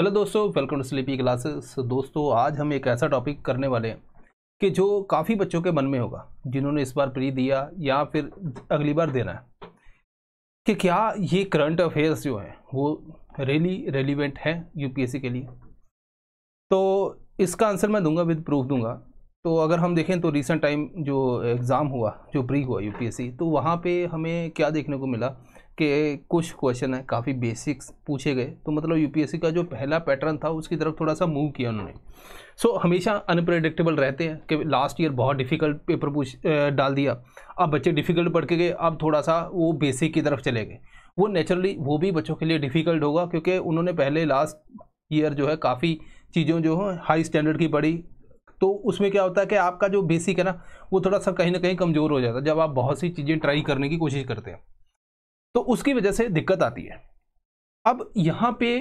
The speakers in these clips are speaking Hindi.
हेलो दोस्तों वेलकम टू स्लीपी क्लासेस दोस्तों आज हम एक ऐसा टॉपिक करने वाले हैं कि जो काफ़ी बच्चों के मन में होगा जिन्होंने इस बार प्री दिया या फिर अगली बार देना है कि क्या ये करंट अफेयर्स जो हैं वो रियली रेलिवेंट हैं यूपीएससी के लिए तो इसका आंसर मैं दूंगा विद प्रूफ दूंगा तो अगर हम देखें तो रिसेंट टाइम जो एग्ज़ाम हुआ जो प्री हुआ यू तो वहाँ पर हमें क्या देखने को मिला के कुछ क्वेश्चन है काफ़ी बेसिक्स पूछे गए तो मतलब यूपीएससी का जो पहला पैटर्न था उसकी तरफ थोड़ा सा मूव किया उन्होंने सो so, हमेशा अनप्रडिक्टेबल रहते हैं कि लास्ट ईयर बहुत डिफिकल्ट पेपर पूछ डाल दिया अब बच्चे डिफिकल्ट पढ़ के गए अब थोड़ा सा वो बेसिक की तरफ चले गए वो नेचुरली वो भी बच्चों के लिए डिफ़िकल्ट होगा क्योंकि उन्होंने पहले लास्ट ईयर जो है काफ़ी चीज़ों जो है हाई स्टैंडर्ड की पढ़ी तो उसमें क्या होता है कि आपका जो बेसिक है ना वो थोड़ा सा कहीं ना कहीं कमज़ोर हो जाता है जब आप बहुत सी चीज़ें ट्राई करने की कोशिश करते हैं तो उसकी वजह से दिक्कत आती है अब यहाँ पे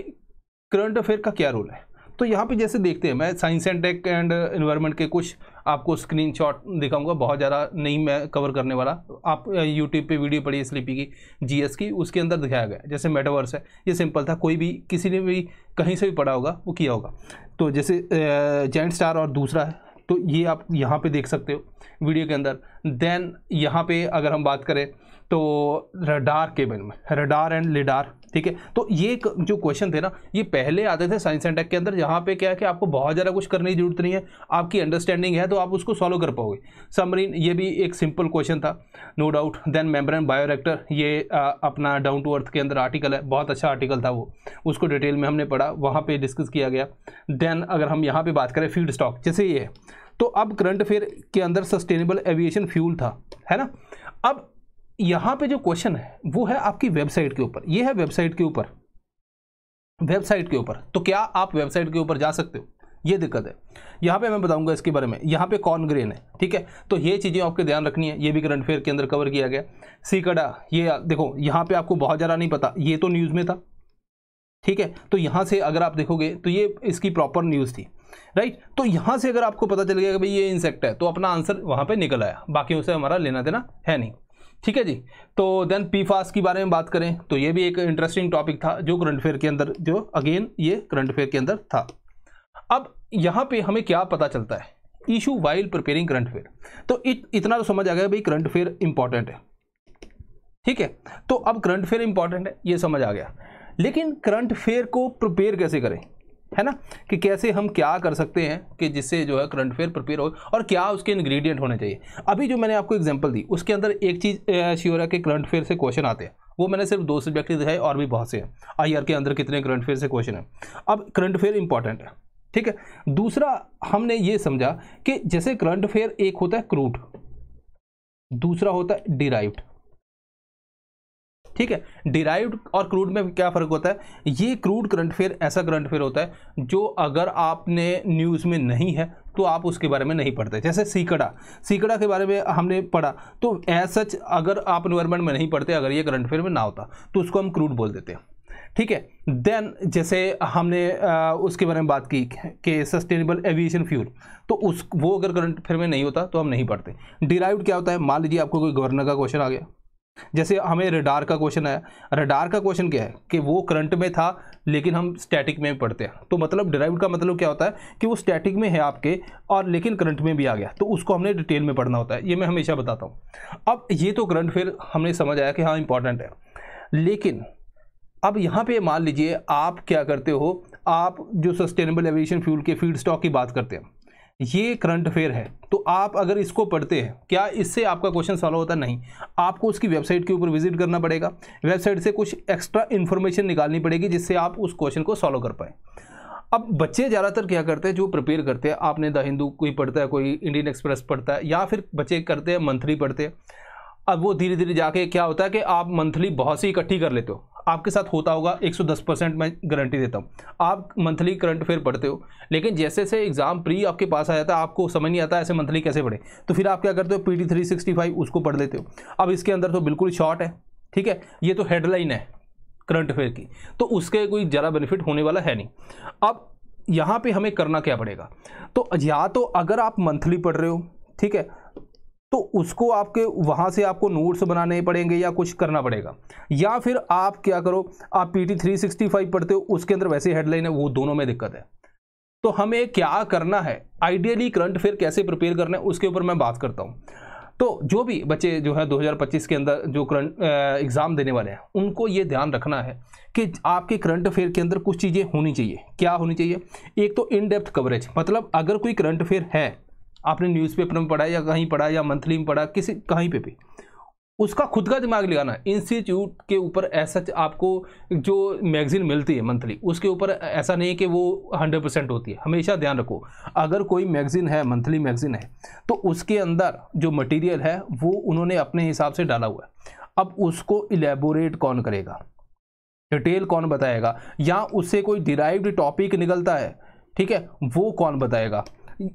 करंट अफेयर का क्या रोल है तो यहाँ पे जैसे देखते हैं मैं science and tech and environment के कुछ आपको स्क्रीनशॉट दिखाऊंगा बहुत ज़्यादा नहीं मैं कवर करने वाला आप यूट्यूब पे वीडियो पढ़ी स्लिपी स्लीपी की जीएस की उसके अंदर दिखाया गया जैसे मेटावर्स है ये सिंपल था कोई भी किसी ने भी कहीं से भी पढ़ा होगा वो किया होगा तो जैसे जैंट स्टार और दूसरा है तो ये आप यहाँ पर देख सकते हो वीडियो के अंदर देन यहाँ पर अगर हम बात करें तो रडार केबल में रडार एंड लिडार ठीक है तो ये जो क्वेश्चन थे ना ये पहले आते थे साइंस एंड टेक के अंदर जहाँ पे क्या है कि आपको बहुत ज़्यादा कुछ करने की जरूरत नहीं है आपकी अंडरस्टैंडिंग है तो आप उसको सॉल्व कर पाओगे समरीन ये भी एक सिंपल क्वेश्चन था no doubt then membrane bioreactor ये आ, अपना डाउन टू अर्थ के अंदर आर्टिकल है बहुत अच्छा आर्टिकल था वो उसको डिटेल में हमने पढ़ा वहाँ पर डिस्कस किया गया देन अगर हम यहाँ पर बात करें फीड स्टॉक जैसे ये तो अब करंट अफेयर के अंदर सस्टेनेबल एविएशन फ्यूल था है ना अब यहाँ पे जो क्वेश्चन है वो है आपकी वेबसाइट के ऊपर ये है वेबसाइट के ऊपर वेबसाइट के ऊपर तो क्या आप वेबसाइट के ऊपर जा सकते हो ये दिक्कत है यहाँ पे मैं बताऊंगा इसके बारे में यहाँ पे कॉन ग्रेन है ठीक है तो ये चीज़ें आपके ध्यान रखनी है ये भी करंट अफेयर के अंदर कवर किया गया सीकड़ा ये देखो यहाँ पे आपको बहुत ज़्यादा नहीं पता ये तो न्यूज़ में था ठीक है तो यहाँ से अगर आप देखोगे तो ये इसकी प्रॉपर न्यूज़ थी राइट तो यहाँ से अगर आपको पता चल गया कि भाई ये इंसेक्ट है तो अपना आंसर वहाँ पर निकल आया बाकी उसे हमारा लेना देना है नहीं ठीक है जी तो देन पी फास के बारे में बात करें तो ये भी एक इंटरेस्टिंग टॉपिक था जो करंट अफेयर के अंदर जो अगेन ये करंट अफेयर के अंदर था अब यहाँ पे हमें क्या पता चलता है issue while preparing current affair तो इत, इतना तो समझ आ गया भाई करंट अफेयर इंपॉर्टेंट है ठीक है तो अब करंट अफेयर इंपॉर्टेंट है ये समझ आ गया लेकिन करंट अफेयर को प्रिपेयर कैसे करें है ना कि कैसे हम क्या कर सकते हैं कि जिससे जो है करंट अफेयर प्रिपेयर हो और क्या उसके इंग्रेडिएंट होने चाहिए अभी जो मैंने आपको एग्जांपल दी उसके अंदर एक चीज़ श्योर है कि करंट अफेयर से क्वेश्चन आते हैं वो मैंने सिर्फ दो सब्जेक्ट दिखाए और भी बहुत से हैं आई के अंदर कितने करंट अफेयर से क्वेश्चन है अब करंट अफेयर इंपॉर्टेंट है ठीक है दूसरा हमने ये समझा कि जैसे करंट अफेयर एक होता है क्रूट दूसरा होता है डिराइव्ड ठीक है डिराइव्ड और क्रूड में क्या फ़र्क होता है ये क्रूड करंट अफेयर ऐसा करंट अफेयर होता है जो अगर आपने न्यूज़ में नहीं है तो आप उसके बारे में नहीं पढ़ते जैसे सीकड़ा सीकड़ा के बारे में हमने पढ़ा तो एज सच अगर आप इन्वायरमेंट में नहीं पढ़ते अगर ये करंट अफेयर में ना होता तो उसको हम क्रूड बोल देते हैं ठीक है देन जैसे हमने आ, उसके बारे में बात की कि सस्टेनेबल एविएशन फ्यूल तो उस वो अगर करंट फिर में नहीं होता तो हम नहीं पढ़ते डिराइव्ड क्या होता है मान लीजिए आपको कोई गवर्नर का क्वेश्चन आ गया जैसे हमें रडार का क्वेश्चन है रडार का क्वेश्चन क्या है कि वो करंट में था लेकिन हम स्टैटिक में पढ़ते हैं तो मतलब डिराइव का मतलब क्या होता है कि वो स्टैटिक में है आपके और लेकिन करंट में भी आ गया तो उसको हमने डिटेल में पढ़ना होता है ये मैं हमेशा बताता हूँ अब ये तो करंट फिर हमने समझ आया कि हाँ इंपॉर्टेंट है लेकिन अब यहाँ पर मान लीजिए आप क्या करते हो आप जो सस्टेनेबल एविएशन फ्यूल के फीड स्टॉक की बात करते हैं ये करंट अफेयर है तो आप अगर इसको पढ़ते हैं क्या इससे आपका क्वेश्चन सॉल्व होता नहीं आपको उसकी वेबसाइट के ऊपर विजिट करना पड़ेगा वेबसाइट से कुछ एक्स्ट्रा इन्फॉर्मेशन निकालनी पड़ेगी जिससे आप उस क्वेश्चन को सॉल्व कर पाएँ अब बच्चे ज़्यादातर क्या करते हैं जो प्रिपेयर करते हैं आपने द हिंदू कोई पढ़ता है कोई इंडियन एक्सप्रेस पढ़ता है या फिर बच्चे करते हैं मंथली पढ़ते हैं अब वो धीरे धीरे जाके क्या होता है कि आप मंथली बहुत सी इकट्ठी कर लेते हो आपके साथ होता होगा 110 परसेंट मैं गारंटी देता हूँ आप मंथली करंट अफेयर पढ़ते हो लेकिन जैसे जैसे एग्ज़ाम प्री आपके पास आ जाता है आपको समझ नहीं आता ऐसे मंथली कैसे पढ़े तो फिर आप क्या करते हो पी टी उसको पढ़ लेते हो अब इसके अंदर तो बिल्कुल शॉर्ट है ठीक है ये तो हेडलाइन है करंट अफेयर की तो उसके कोई ज़्यादा बेनिफिट होने वाला है नहीं अब यहाँ पे हमें करना क्या पड़ेगा तो या तो अगर आप मंथली पढ़ रहे हो ठीक है तो उसको आपके वहाँ से आपको नोट्स बनाने पड़ेंगे या कुछ करना पड़ेगा या फिर आप क्या करो आप P T three sixty five पढ़ते हो उसके अंदर वैसे हेडलाइन है वो दोनों में दिक्कत है तो हमें क्या करना है आइडियली करंट अफेयर कैसे प्रिपेयर करना है उसके ऊपर मैं बात करता हूँ तो जो भी बच्चे जो है 2025 के अंदर जो करंट एग्ज़ाम देने वाले हैं उनको ये ध्यान रखना है कि आपके करंट अफेयर के अंदर कुछ चीज़ें होनी चाहिए क्या होनी चाहिए एक तो इन डेप्थ कवरेज मतलब अगर कोई करंट अफेयर है आपने न्यूज़पेपर में पढ़ा या कहीं पढ़ा या मंथली में पढ़ा किसी कहीं पे भी उसका खुद का दिमाग लगाना इंस्टीट्यूट के ऊपर ऐसा आपको जो मैगज़ीन मिलती है मंथली उसके ऊपर ऐसा नहीं है कि वो हंड्रेड परसेंट होती है हमेशा ध्यान रखो अगर कोई मैगज़ीन है मंथली मैगज़ीन है तो उसके अंदर जो मटेरियल है वो उन्होंने अपने हिसाब से डाला हुआ है अब उसको इलेबोरेट कौन करेगा डिटेल कौन बताएगा या उससे कोई डिराइव्ड टॉपिक निकलता है ठीक है वो कौन बताएगा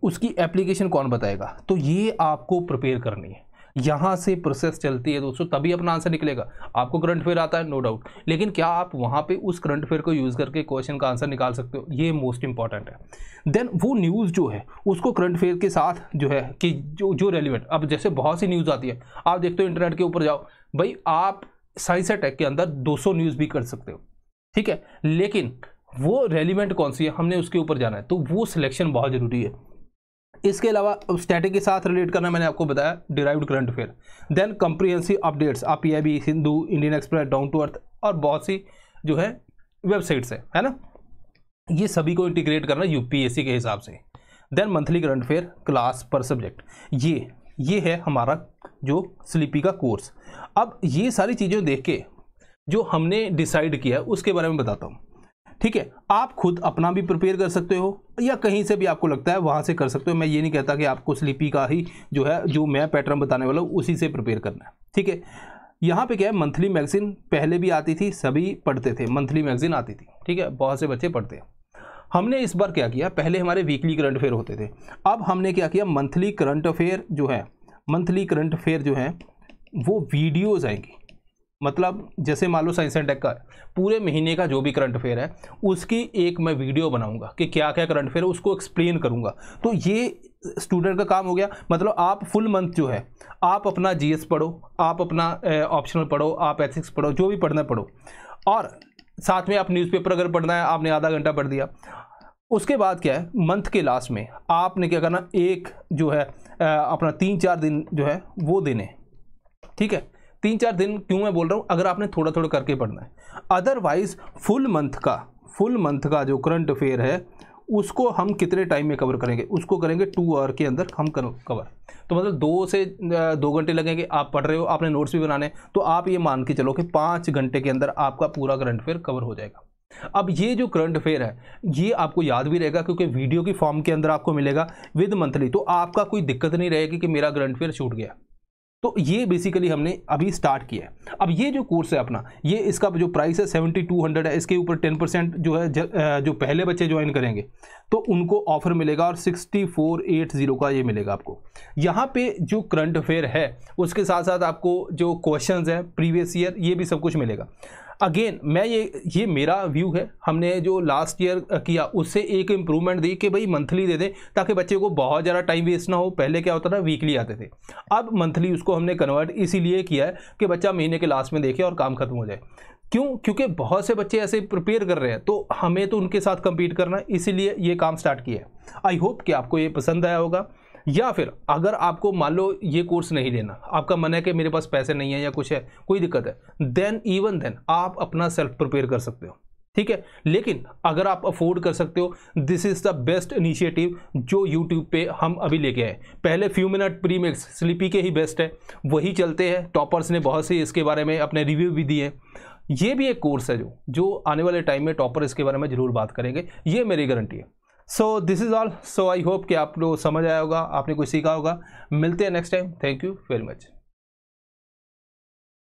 उसकी एप्लीकेशन कौन बताएगा तो ये आपको प्रिपेयर करनी है यहाँ से प्रोसेस चलती है दोस्तों तभी अपना आंसर निकलेगा आपको करंट अफेयर आता है नो डाउट लेकिन क्या आप वहाँ पे उस करंट अफेयर को यूज़ करके क्वेश्चन का आंसर निकाल सकते हो ये मोस्ट इंपॉर्टेंट है देन वो न्यूज़ जो है उसको करंट अफेयर के साथ जो है कि जो जो रेलिवेंट अब जैसे बहुत सी न्यूज़ आती है आप देखते हो इंटरनेट के ऊपर जाओ भाई आप साइंस अटैक के अंदर सौ न्यूज़ भी कर सकते हो ठीक है लेकिन वो रेलिवेंट कौन सी है हमने उसके ऊपर जाना है तो वो सिलेक्शन बहुत ज़रूरी है इसके अलावा स्टैटिक के साथ रिलेट करना मैंने आपको बताया derived current affair then comprehensive updates आप पी Hindu Indian express down to earth और बहुत सी जो है वेबसाइट्स है है ना ये सभी को इंटीग्रेट करना यूपीएससी के हिसाब से then monthly current affair class पर सब्जेक्ट ये ये है हमारा जो स्लीपी का कोर्स अब ये सारी चीज़ें देख के जो हमने डिसाइड किया उसके बारे में बताता हूँ ठीक है आप खुद अपना भी प्रिपेयर कर सकते हो या कहीं से भी आपको लगता है वहाँ से कर सकते हो मैं ये नहीं कहता कि आपको स्लीपी का ही जो है जो मैं पैटर्न बताने वाला हूँ उसी से प्रिपेयर करना है ठीक है यहाँ पे क्या है मंथली मैगजीन पहले भी आती थी सभी पढ़ते थे मंथली मैगजीन आती थी ठीक है बहुत से बच्चे पढ़ते हैं हमने इस बार क्या किया पहले हमारे वीकली करंट अफेयर होते थे अब हमने क्या किया मंथली करंट अफेयर जो है मंथली करंट अफेयर जो है वो वीडियोज़ आएंगी मतलब जैसे मान लो साइंस एंड टेक का पूरे महीने का जो भी करंट अफेयर है उसकी एक मैं वीडियो बनाऊंगा कि क्या क्या करंट अफेयर है उसको एक्सप्लेन करूंगा तो ये स्टूडेंट का काम हो गया मतलब आप फुल मंथ जो है आप अपना जीएस पढ़ो आप अपना ऑप्शनल पढ़ो आप एथिक्स पढ़ो जो भी पढ़ना पढ़ो और साथ में आप न्यूज़पेपर अगर पढ़ना है आपने आधा घंटा पढ़ दिया उसके बाद क्या है मंथ के लास्ट में आपने क्या करना एक जो है अपना तीन चार दिन जो है वो देने ठीक है तीन चार दिन क्यों मैं बोल रहा हूँ अगर आपने थोड़ा थोड़ा करके पढ़ना है अदरवाइज फुल मंथ का फुल मंथ का जो करंट अफेयर है उसको हम कितने टाइम में कवर करेंगे उसको करेंगे टू आवर के अंदर हम कवर तो मतलब दो से दो घंटे लगेंगे आप पढ़ रहे हो आपने नोट्स भी बनाने तो आप ये मान के चलो कि पाँच घंटे के अंदर आपका पूरा करंट अफेयर कवर हो जाएगा अब ये जो करंट अफेयर है ये आपको याद भी रहेगा क्योंकि वीडियो की फॉर्म के अंदर आपको मिलेगा विद मंथली तो आपका कोई दिक्कत नहीं रहेगी कि मेरा करंट अफेयर छूट गया तो ये बेसिकली हमने अभी स्टार्ट किया है अब ये जो कोर्स है अपना ये इसका जो प्राइस है सेवेंटी टू हंड्रेड है इसके ऊपर टेन परसेंट जो है जो पहले बच्चे ज्वाइन करेंगे तो उनको ऑफर मिलेगा और सिक्सटी फोर एट ज़ीरो का ये मिलेगा आपको यहाँ पे जो करंट अफेयर है उसके साथ साथ आपको जो क्वेश्चन हैं प्रीवियस ईयर ये भी सब कुछ मिलेगा अगेन मैं ये ये मेरा व्यू है हमने जो लास्ट ईयर किया उससे एक इम्प्रूवमेंट दी कि भाई मंथली दे दें ताकि बच्चे को बहुत ज़्यादा टाइम वेस्ट ना हो पहले क्या होता था वीकली आते थे अब मंथली उसको हमने कन्वर्ट इसीलिए किया है कि बच्चा महीने के लास्ट में देखे और काम खत्म हो जाए क्यों क्योंकि बहुत से बच्चे ऐसे प्रिपेयर कर रहे हैं तो हमें तो उनके साथ कम्पीट करना इसीलिए ये काम स्टार्ट किया है आई होप कि आपको ये पसंद आया होगा या फिर अगर आपको मान लो ये कोर्स नहीं लेना आपका मन है कि मेरे पास पैसे नहीं है या कुछ है कोई दिक्कत है देन इवन देन आप अपना सेल्फ प्रिपेयर कर सकते हो ठीक है लेकिन अगर आप अफोर्ड कर सकते हो this is the best initiative जो यूट्यूब पे हम अभी लेके आए पहले फ्यू मिनट प्री मिक्स के ही बेस्ट है वही चलते हैं टॉपर्स ने बहुत से इसके बारे में अपने रिव्यू भी दिए ये भी एक कोर्स है जो जो आने वाले टाइम में टॉपर इसके बारे में ज़रूर बात करेंगे ये मेरी गारंटी है so this is all so I hope कि आप लोग समझ आया होगा आपने कुछ सीखा होगा मिलते हैं next time thank you very much